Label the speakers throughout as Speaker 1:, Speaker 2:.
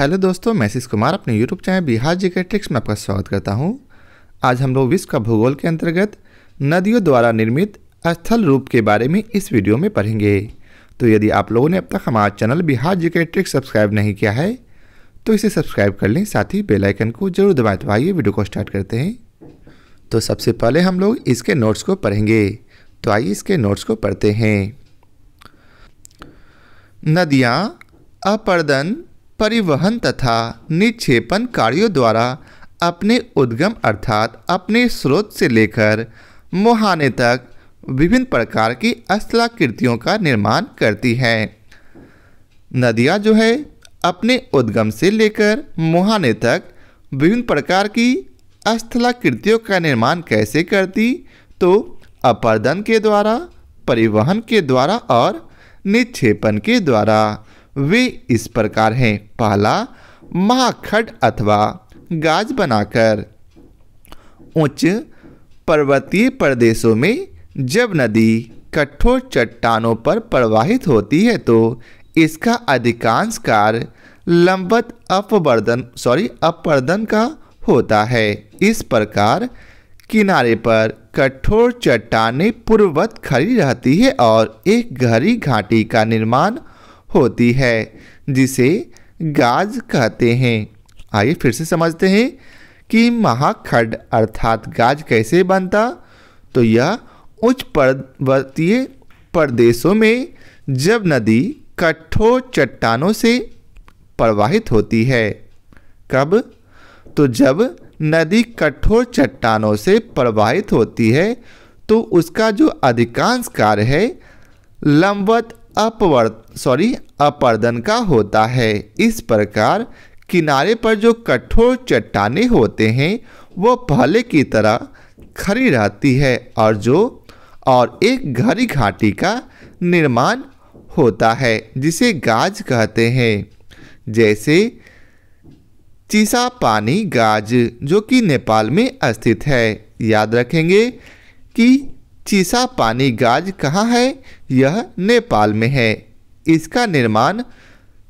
Speaker 1: Hello दोस्तों मैं शिश कुमार अपने यूट्यूब चैनल बिहार जी के ट्रिक्स में आपका स्वागत करता हूं। आज हम लोग विश्व का भूगोल के अंतर्गत नदियों द्वारा निर्मित स्थल रूप के बारे में इस वीडियो में पढ़ेंगे तो यदि आप लोगों ने अब तक हमारा चैनल बिहार जी के ट्रिक्स सब्सक्राइब नहीं किया है तो इसे सब्सक्राइब कर लें साथ ही बेलाइकन को जरूर दबाए तो आइए वीडियो को स्टार्ट करते हैं तो सबसे पहले हम लोग इसके नोट्स को पढ़ेंगे तो आइए इसके नोट्स को पढ़ते हैं नदियाँ अपर्दन परिवहन तथा निक्षेपण कार्यों द्वारा अपने उद्गम अर्थात अपने स्रोत से लेकर मुहाने तक विभिन्न प्रकार की अस्थलाकृतियों का निर्माण करती है नदियाँ जो है अपने उद्गम से लेकर मुहाने तक विभिन्न प्रकार की अस्थलाकृतियों का निर्माण कैसे करती तो अपर्दन के द्वारा परिवहन के द्वारा और निक्षेपण के द्वारा वे इस प्रकार हैं पहला महाखड अथवा गाज बनाकर उच्च पर्वतीय प्रदेशों में जब नदी कठोर चट्टानों पर प्रवाहित होती है तो इसका अधिकांश कार्य लंबत अपवर्धन सॉरी अपवर्धन का होता है इस प्रकार किनारे पर कठोर चट्टाने पूर्ववत खड़ी रहती है और एक गहरी घाटी का निर्माण होती है जिसे गाज कहते हैं आइए फिर से समझते हैं कि महाखंड अर्थात गाज कैसे बनता तो यह उच्च पर्वतीय प्रदेशों में जब नदी कठोर चट्टानों से प्रवाहित होती है कब तो जब नदी कठोर चट्टानों से प्रवाहित होती है तो उसका जो अधिकांश कार्य है लंबवत अपवर् सॉरी अपर्दन का होता है इस प्रकार किनारे पर जो कठोर चट्टाने होते हैं वो पहले की तरह खड़ी रहती है और जो और एक घरी घाटी का निर्माण होता है जिसे गाज कहते हैं जैसे चीसा पानी गाज जो कि नेपाल में स्थित है याद रखेंगे कि चीसा पानी गाज कहाँ है यह नेपाल में है इसका निर्माण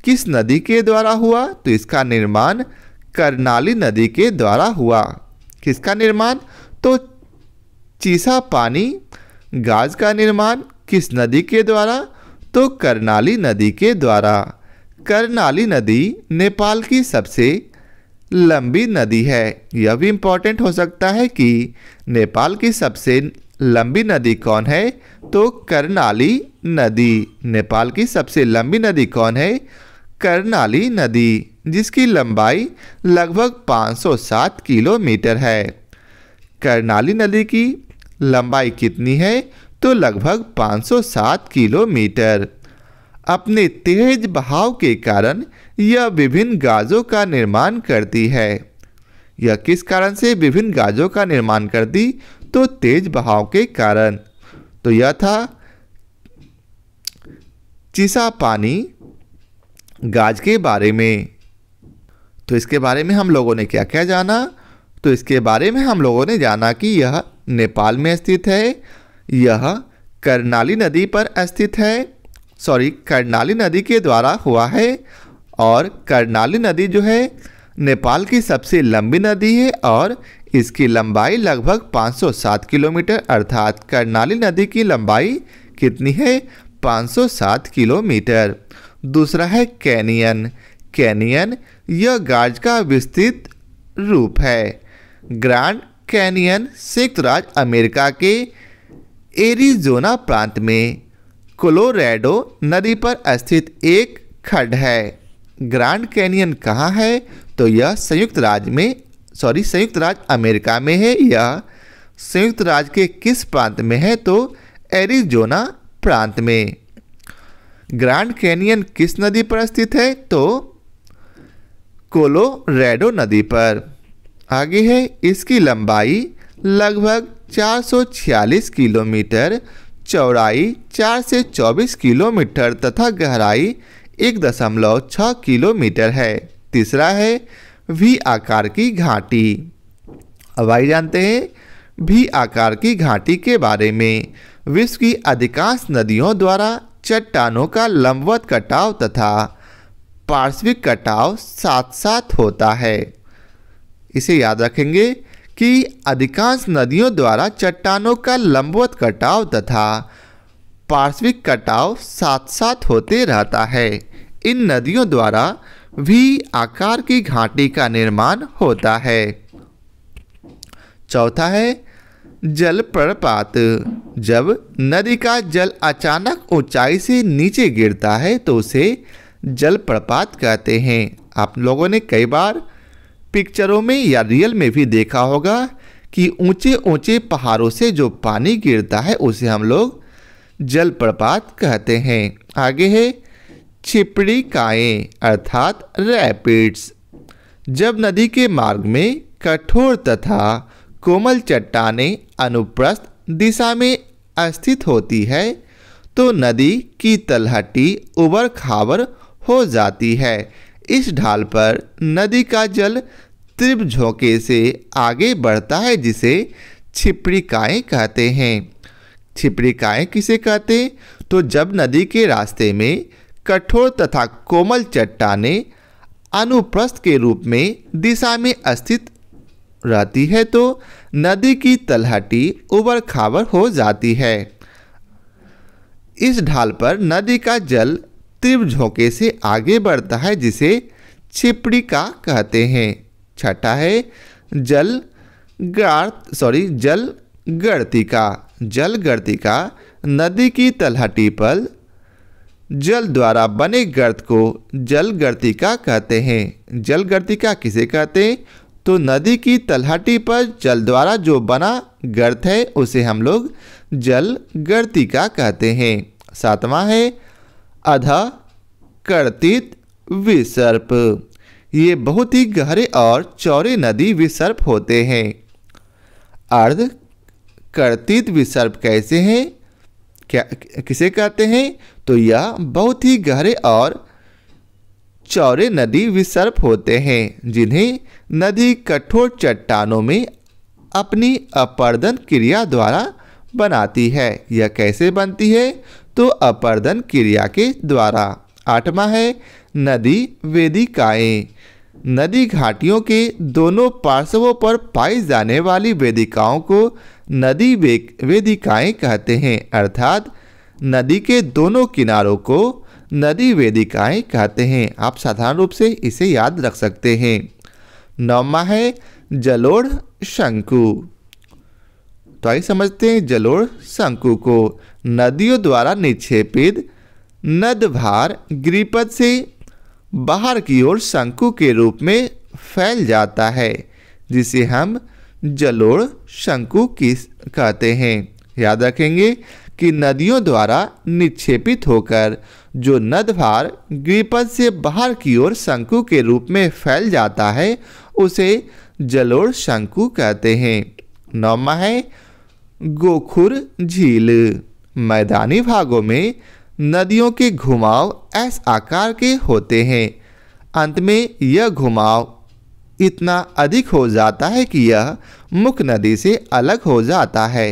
Speaker 1: किस नदी के द्वारा हुआ तो इसका निर्माण करनाली नदी के द्वारा हुआ किसका निर्माण तो चीसा पानी गाज का निर्माण किस नदी के द्वारा तो करनाली नदी के द्वारा करनाली नदी नेपाल की सबसे लंबी नदी है यह भी इम्पॉर्टेंट हो सकता है कि नेपाल की सबसे लंबी नदी कौन है तो करनाली नदी नेपाल की सबसे लंबी नदी कौन है करनाली नदी जिसकी लंबाई लगभग 507 किलोमीटर है करनाली नदी की लंबाई कितनी है तो लगभग 507 किलोमीटर अपने तेज बहाव के कारण यह विभिन्न गाजों का निर्माण करती है यह किस कारण से विभिन्न गाजों का निर्माण करती तो तेज बहाव के कारण तो यह था चिसा पानी गाज के बारे में तो इसके बारे में हम लोगों ने क्या क्या जाना तो इसके बारे में हम लोगों ने जाना कि यह नेपाल में स्थित है यह करनाली नदी पर स्थित है सॉरी करनाली नदी के द्वारा हुआ है और करनाली नदी जो है नेपाल की सबसे लंबी नदी है और इसकी लंबाई लगभग 507 किलोमीटर अर्थात करनाली नदी की लंबाई कितनी है 507 किलोमीटर दूसरा है कैनियन कैनियन यह गार्ज का विस्तृत रूप है ग्रांड कैनियन संयुक्त राज्य अमेरिका के एरिजोना प्रांत में कोलोरेडो नदी पर स्थित एक खड्ड है ग्रांड कैनियन कहाँ है तो यह संयुक्त राज्य में सॉरी संयुक्त राज्य अमेरिका में है या संयुक्त राज्य के किस प्रांत में है तो एरिजोना प्रांत में ग्रैंड कैनियन किस नदी पर स्थित है तो कोलोरेडो नदी पर आगे है इसकी लंबाई लगभग 446 किलोमीटर चौड़ाई 4 से 24 किलोमीटर तथा गहराई एक दशमलव छः किलोमीटर है तीसरा है भी आकार की घाटी अब आइए जानते हैं भी आकार की घाटी के बारे में विश्व की अधिकांश नदियों द्वारा चट्टानों का लंबवत कटाव तथा पार्श्विक कटाव साथ साथ होता है इसे याद रखेंगे कि अधिकांश नदियों द्वारा चट्टानों का लंबवत कटाव तथा पार्श्विक कटाव साथ साथ होते रहता है इन नदियों द्वारा वी आकार की घाटी का निर्माण होता है चौथा है जल प्रपात जब नदी का जल अचानक ऊंचाई से नीचे गिरता है तो उसे जल प्रपात कहते हैं आप लोगों ने कई बार पिक्चरों में या रियल में भी देखा होगा कि ऊंचे ऊंचे पहाड़ों से जो पानी गिरता है उसे हम लोग जल प्रपात कहते हैं आगे है छिपड़िकाएँ अर्थात रैपिड्स जब नदी के मार्ग में कठोर तथा कोमल चट्टाने अनुप्रस्थ दिशा में स्थित होती है तो नदी की तलहटी उबर खाबर हो जाती है इस ढाल पर नदी का जल तीव्र झोंके से आगे बढ़ता है जिसे छिपड़िकाएँ कहते हैं छिपड़िकाएँ किसे कहते तो जब नदी के रास्ते में कठोर तथा कोमल चट्टाने अनुप्रस्थ के रूप में दिशा में स्थित रहती है तो नदी की तलहटी उबर खाबर हो जाती है इस ढाल पर नदी का जल तीव्र झोंके से आगे बढ़ता है जिसे छिपड़ी का कहते हैं छठा है जल गार्थ सॉरी जल गर्तिका जल गर्तिका नदी की तलहटी पर जल द्वारा बने गर्त को जल गर्तिका कहते हैं जल गर्तिका किसे कहते हैं तो नदी की तलहटी पर जल द्वारा जो बना गर्त है उसे हम लोग जल गर्तिका कहते हैं सातवां है अध कर्तित विसर्प ये बहुत ही गहरे और चौड़े नदी विसर्प होते हैं अर्ध कर्तित विसर्प कैसे हैं क्या किसे कहते हैं तो यह बहुत ही गहरे और चौरे नदी विसर्प होते हैं जिन्हें नदी कठोर चट्टानों में अपनी अपर्दन क्रिया द्वारा बनाती है यह कैसे बनती है तो अपर्दन क्रिया के द्वारा आठवा है नदी वेदिकाएँ नदी घाटियों के दोनों पार्श्वों पर पाई जाने वाली वेदिकाओं को नदी वेदिकाएं कहते हैं अर्थात नदी के दोनों किनारों को नदी वेदिकाएं कहते हैं आप साधारण रूप से इसे याद रख सकते हैं नौमा है जलोड़ शंकु तो आइए समझते हैं जलोड़ शंकु को नदियों द्वारा निक्षेपित नदभार ग्रीपद से बाहर की ओर शंकु के रूप में फैल जाता है जिसे हम जलोड़ शंकु की कहते हैं याद रखेंगे कि नदियों द्वारा निक्षेपित होकर जो नदभार ग्रीपद से बाहर की ओर शंकु के रूप में फैल जाता है उसे जलोड़ शंकु कहते हैं नौमा है गोखुर झील मैदानी भागों में नदियों के घुमाव एस आकार के होते हैं अंत में यह घुमाव इतना अधिक हो जाता है कि यह मुख्य नदी से अलग हो जाता है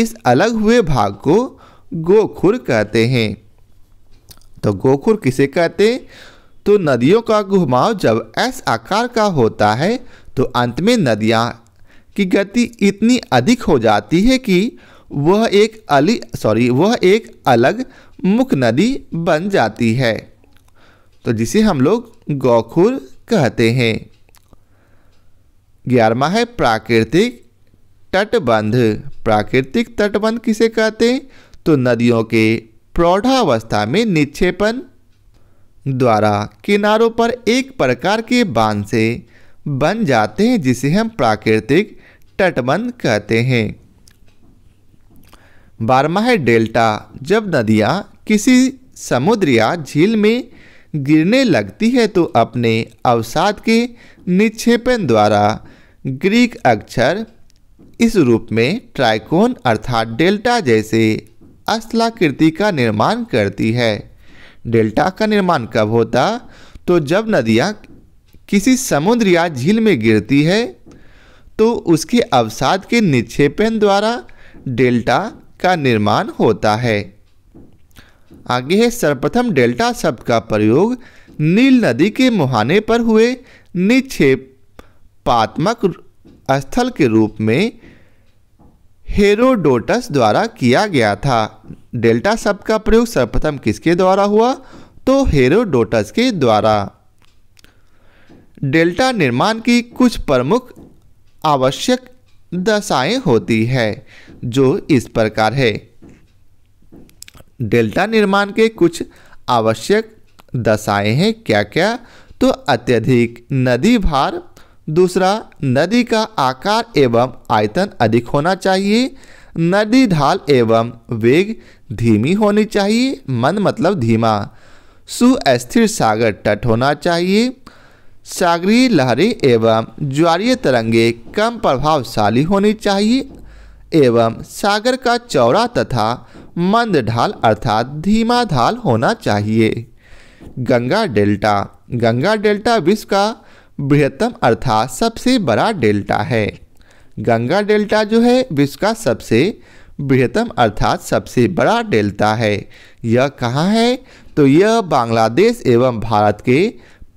Speaker 1: इस अलग हुए भाग को गोखुर कहते हैं तो गोखुर किसे कहते हैं तो नदियों का घुमाव जब एस आकार का होता है तो अंत में नदियाँ की गति इतनी अधिक हो जाती है कि वह एक अली सॉरी वह एक अलग मुख नदी बन जाती है तो जिसे हम लोग गोखुर कहते हैं ग्यारहवा है प्राकृतिक तटबंध प्राकृतिक तटबंध किसे कहते हैं तो नदियों के प्रौढ़ावस्था में निक्षेपण द्वारा किनारों पर एक प्रकार के बांध से बन जाते हैं जिसे हम प्राकृतिक तटबंध कहते हैं बारहवा है डेल्टा जब नदियाँ किसी समुद्र या झील में गिरने लगती है तो अपने अवसाद के निक्षेपण द्वारा ग्रीक अक्षर इस रूप में ट्राइकोन अर्थात डेल्टा जैसे असलाकृति का निर्माण करती है डेल्टा का निर्माण कब होता तो जब नदियाँ किसी समुद्र या झील में गिरती है तो उसके अवसाद के निक्षेपण द्वारा डेल्टा का निर्माण होता है आगे है सर्वप्रथम डेल्टा शब्द का प्रयोग नील नदी के मुहाने पर हुए निक्षेप पात्मक स्थल के रूप में हेरोडोटस द्वारा किया गया था डेल्टा शब्द का प्रयोग सर्वप्रथम किसके द्वारा हुआ तो हेरोडोटस के द्वारा डेल्टा निर्माण की कुछ प्रमुख आवश्यक दशाएं होती है जो इस प्रकार है डेल्टा निर्माण के कुछ आवश्यक दशाएं हैं क्या क्या तो अत्यधिक नदी भार दूसरा नदी का आकार एवं आयतन अधिक होना चाहिए नदी ढाल एवं वेग धीमी होनी चाहिए मन मतलब धीमा सुस्थिर सागर तट होना चाहिए सागरी लहरें एवं ज्वारीय तरंगे कम प्रभावशाली होनी चाहिए एवं सागर का चौड़ा तथा मंद ढाल अर्थात धीमा ढाल होना चाहिए गंगा डेल्टा गंगा डेल्टा विश्व का बृहत्तम अर्थात सबसे बड़ा डेल्टा है गंगा डेल्टा जो है विश्व का सबसे बृहत्तम अर्थात सबसे बड़ा डेल्टा है यह कहाँ है तो यह बांग्लादेश एवं भारत के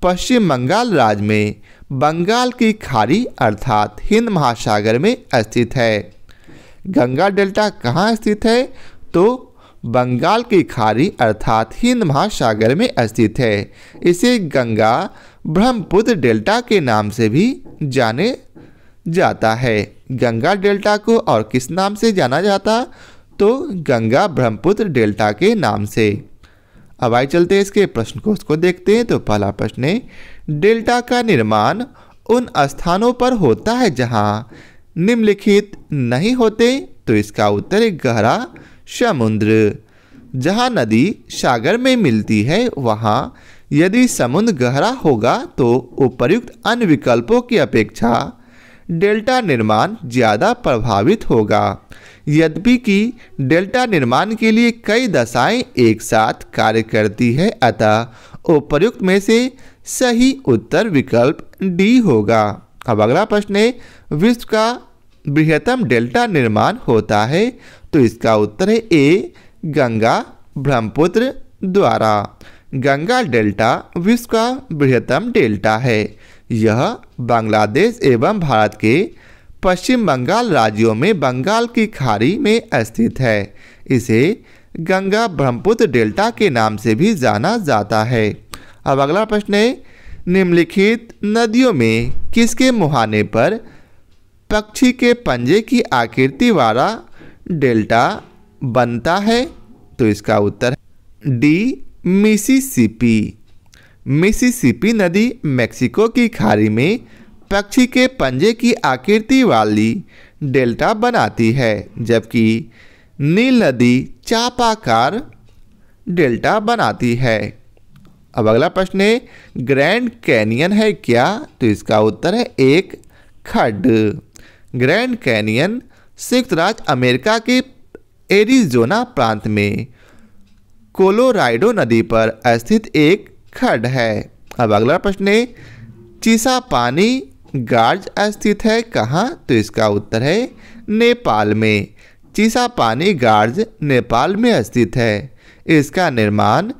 Speaker 1: पश्चिम बंगाल राज्य में बंगाल की खाड़ी अर्थात हिंद महासागर में स्थित है गंगा डेल्टा कहाँ स्थित है तो बंगाल की खाड़ी अर्थात हिंद महासागर में स्थित है इसे गंगा ब्रह्मपुत्र डेल्टा के नाम से भी जाने जाता है गंगा डेल्टा को और किस नाम से जाना जाता तो गंगा ब्रह्मपुत्र डेल्टा के नाम से अब आई चलते हैं इसके प्रश्न को उसको देखते हैं तो पहला प्रश्न है डेल्टा का निर्माण उन स्थानों पर होता है जहाँ निम्नलिखित नहीं होते तो इसका उत्तर एक गहरा समुद्र जहाँ नदी सागर में मिलती है वहाँ यदि समुद्र गहरा होगा तो उपयुक्त अन्य विकल्पों की अपेक्षा डेल्टा निर्माण ज़्यादा प्रभावित होगा यद्यपि कि डेल्टा निर्माण के लिए कई दशाएं एक साथ कार्य करती है अतः उपर्युक्त में से सही उत्तर विकल्प डी होगा अब अगला प्रश्न है विश्व का बृहत्तम डेल्टा निर्माण होता है तो इसका उत्तर है ए गंगा ब्रह्मपुत्र द्वारा गंगा डेल्टा विश्व का बृहत्तम डेल्टा है यह बांग्लादेश एवं भारत के पश्चिम बंगाल राज्यों में बंगाल की खाड़ी में स्थित है इसे गंगा ब्रह्मपुत्र डेल्टा के नाम से भी जाना जाता है अब अगला प्रश्न है निम्नलिखित नदियों में किसके मुहाने पर पक्षी के पंजे की आकृति वाला डेल्टा बनता है तो इसका उत्तर डी मिसिसिपी मिसिसिपी नदी मेक्सिको की खाड़ी में पक्षी के पंजे की आकृति वाली डेल्टा बनाती है जबकि नील नदी चापाकार डेल्टा बनाती है अब अगला प्रश्न है ग्रैंड कैनियन है क्या तो इसका उत्तर है एक खड्ड ग्रैंड कैनियन संयुक्त राज्य अमेरिका के एरिजोना प्रांत में कोलोराइडो नदी पर स्थित एक खड है अब अगला प्रश्न है चीसा पानी गार्ज स्थित है कहाँ तो इसका उत्तर है नेपाल में चीसा पानी गार्ज नेपाल में स्थित है इसका निर्माण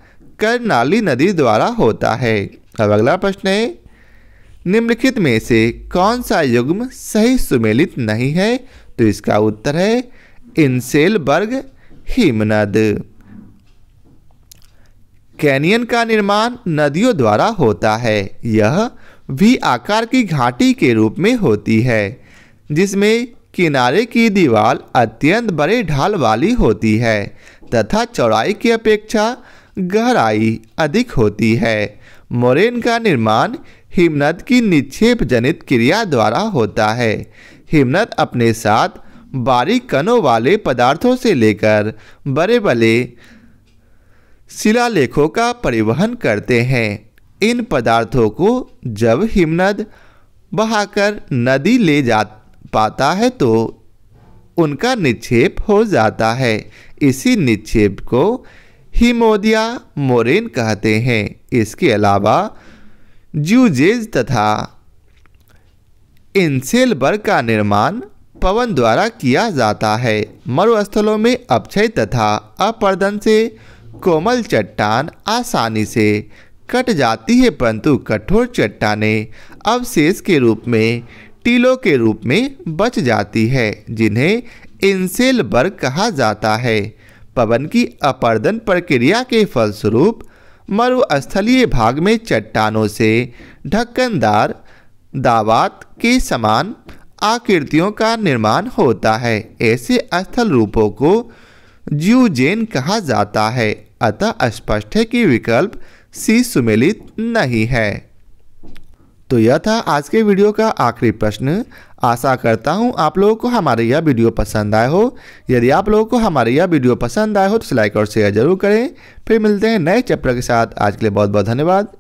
Speaker 1: करनाली नदी द्वारा होता है अब अगला प्रश्न है निम्नलिखित में से कौन सा युग्म सही सुमेलित नहीं है तो इसका उत्तर है इनसेलबर्ग हिमनद कैनियन का निर्माण नदियों द्वारा होता है यह भी आकार की घाटी के रूप में होती है जिसमें किनारे की दीवार अत्यंत बड़े ढाल वाली होती है तथा चौड़ाई की अपेक्षा गहराई अधिक होती है मोरेन का निर्माण हिमनद की निक्षेप जनित क्रिया द्वारा होता है हिमनद अपने साथ बारीक कणों वाले पदार्थों से लेकर बड़े बड़े शिलालेखों का परिवहन करते हैं इन पदार्थों को जब हिमनद बहाकर नदी ले जा पाता है तो उनका निक्षेप हो जाता है इसी निक्षेप को हिमोदिया मोरेन कहते हैं इसके अलावा ज्यूजेज तथा इंसेलबर्ग का निर्माण पवन द्वारा किया जाता है मरुस्थलों में अपक्षय तथा अपर्दन से कोमल चट्टान आसानी से कट जाती है परंतु कठोर चट्टाने अवशेष के रूप में टीलों के रूप में बच जाती है जिन्हें इंसेलबर्ग कहा जाता है पवन की अपर्दन प्रक्रिया के फलस्वरूप मरुस्थलीय भाग में चट्टानों से ढक्कनदार दावात के समान आकृतियों का निर्माण होता है ऐसे स्थल रूपों को ज्यूजेन कहा जाता है अतः स्पष्ट है कि विकल्प सी सुमेलित नहीं है तो यह था आज के वीडियो का आखिरी प्रश्न आशा करता हूँ आप लोगों को हमारे यह वीडियो पसंद आए हो यदि आप लोगों को हमारे यह वीडियो पसंद आए हो तो लाइक और शेयर जरूर करें फिर मिलते हैं नए चैप्टर के साथ आज के लिए बहुत बहुत धन्यवाद